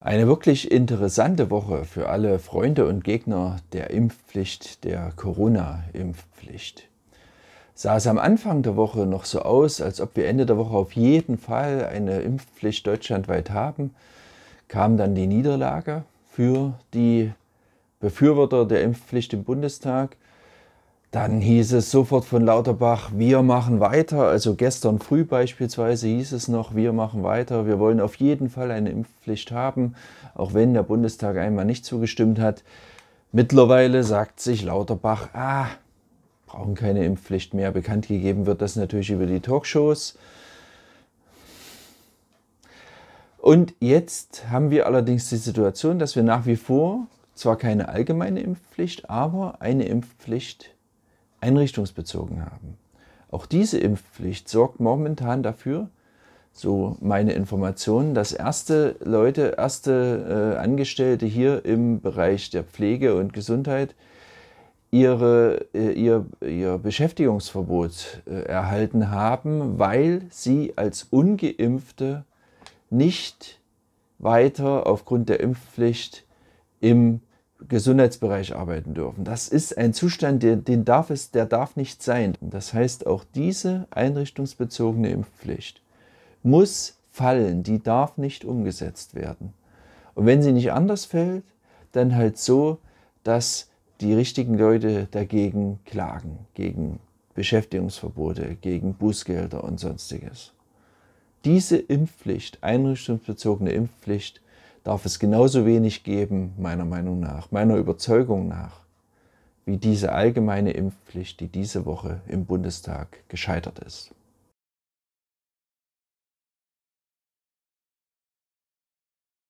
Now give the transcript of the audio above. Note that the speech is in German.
Eine wirklich interessante Woche für alle Freunde und Gegner der Impfpflicht, der Corona-Impfpflicht. Sah es am Anfang der Woche noch so aus, als ob wir Ende der Woche auf jeden Fall eine Impfpflicht deutschlandweit haben, kam dann die Niederlage für die Befürworter der Impfpflicht im Bundestag dann hieß es sofort von Lauterbach, wir machen weiter. Also gestern früh beispielsweise hieß es noch, wir machen weiter. Wir wollen auf jeden Fall eine Impfpflicht haben, auch wenn der Bundestag einmal nicht zugestimmt hat. Mittlerweile sagt sich Lauterbach, ah, brauchen keine Impfpflicht mehr. Bekannt gegeben wird das natürlich über die Talkshows. Und jetzt haben wir allerdings die Situation, dass wir nach wie vor zwar keine allgemeine Impfpflicht, aber eine Impfpflicht haben einrichtungsbezogen haben. Auch diese Impfpflicht sorgt momentan dafür, so meine Informationen, dass erste Leute, erste äh, Angestellte hier im Bereich der Pflege und Gesundheit ihre, äh, ihr, ihr Beschäftigungsverbot äh, erhalten haben, weil sie als ungeimpfte nicht weiter aufgrund der Impfpflicht im Gesundheitsbereich arbeiten dürfen. Das ist ein Zustand, der, den darf es, der darf nicht sein. Das heißt, auch diese einrichtungsbezogene Impfpflicht muss fallen, die darf nicht umgesetzt werden. Und wenn sie nicht anders fällt, dann halt so, dass die richtigen Leute dagegen klagen, gegen Beschäftigungsverbote, gegen Bußgelder und sonstiges. Diese Impfpflicht, einrichtungsbezogene Impfpflicht, darf es genauso wenig geben, meiner Meinung nach, meiner Überzeugung nach, wie diese allgemeine Impfpflicht, die diese Woche im Bundestag gescheitert ist.